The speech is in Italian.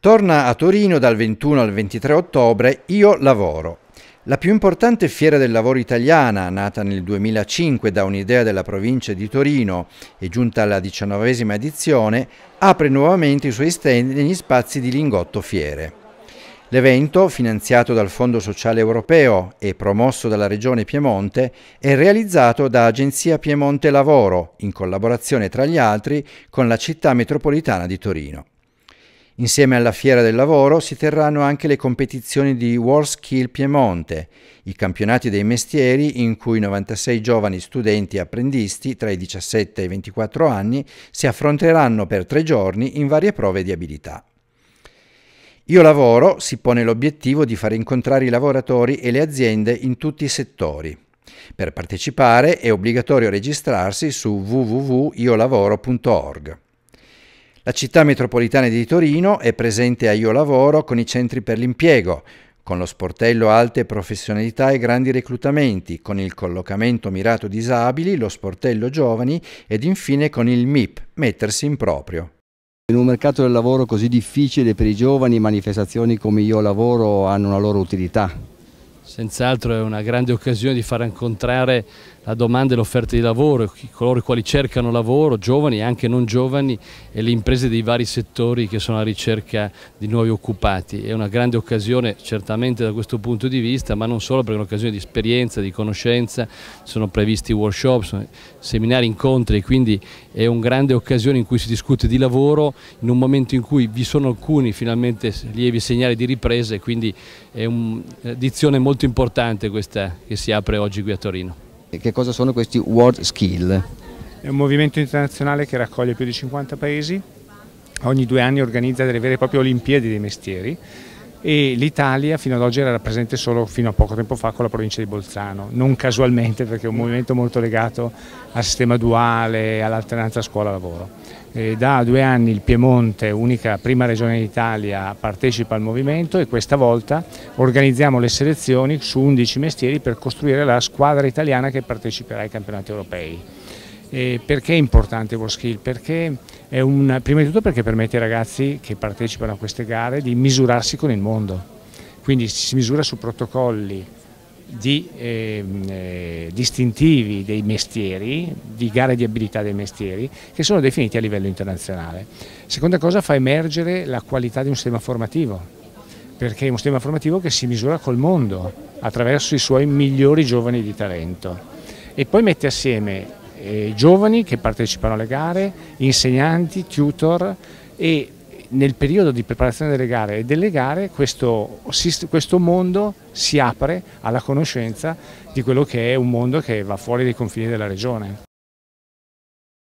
Torna a Torino dal 21 al 23 ottobre Io Lavoro. La più importante fiera del lavoro italiana, nata nel 2005 da un'idea della provincia di Torino e giunta alla diciannovesima edizione, apre nuovamente i suoi stand negli spazi di Lingotto Fiere. L'evento, finanziato dal Fondo Sociale Europeo e promosso dalla Regione Piemonte, è realizzato da Agenzia Piemonte Lavoro, in collaborazione tra gli altri con la città metropolitana di Torino. Insieme alla Fiera del Lavoro si terranno anche le competizioni di Warskill Piemonte, i campionati dei mestieri in cui 96 giovani studenti e apprendisti tra i 17 e i 24 anni si affronteranno per tre giorni in varie prove di abilità. Io Lavoro si pone l'obiettivo di far incontrare i lavoratori e le aziende in tutti i settori. Per partecipare è obbligatorio registrarsi su www.iolavoro.org. La città metropolitana di Torino è presente a Io Lavoro con i centri per l'impiego, con lo sportello Alte Professionalità e Grandi Reclutamenti, con il collocamento mirato disabili, lo sportello giovani ed infine con il MIP, mettersi in proprio. In un mercato del lavoro così difficile per i giovani, manifestazioni come Io Lavoro hanno una loro utilità. Senz'altro è una grande occasione di far incontrare la domanda e l'offerta di lavoro, coloro i quali cercano lavoro, giovani e anche non giovani e le imprese dei vari settori che sono alla ricerca di nuovi occupati. È una grande occasione certamente da questo punto di vista, ma non solo perché è un'occasione di esperienza, di conoscenza, sono previsti workshop, seminari, incontri, quindi è una grande occasione in cui si discute di lavoro in un momento in cui vi sono alcuni finalmente lievi segnali di riprese, quindi è un'edizione eh, molto importante questa che si apre oggi qui a Torino. Che cosa sono questi World Skill? È un movimento internazionale che raccoglie più di 50 paesi, ogni due anni organizza delle vere e proprie Olimpiadi dei mestieri e l'Italia fino ad oggi era presente solo fino a poco tempo fa con la provincia di Bolzano, non casualmente perché è un movimento molto legato al sistema duale, all'alternanza scuola-lavoro. Da due anni il Piemonte, unica prima regione d'Italia, partecipa al movimento e questa volta organizziamo le selezioni su 11 mestieri per costruire la squadra italiana che parteciperà ai campionati europei. E perché è importante WorldSkill? Perché è un, prima di tutto perché permette ai ragazzi che partecipano a queste gare di misurarsi con il mondo, quindi si misura su protocolli di, ehm, eh, distintivi dei mestieri, di gare di abilità dei mestieri, che sono definiti a livello internazionale. Seconda cosa, fa emergere la qualità di un sistema formativo, perché è un sistema formativo che si misura col mondo, attraverso i suoi migliori giovani di talento. E poi mette assieme eh, giovani che partecipano alle gare, insegnanti, tutor e nel periodo di preparazione delle gare e delle gare questo, questo, mondo si apre alla conoscenza di quello che è un mondo che va fuori dai confini della regione.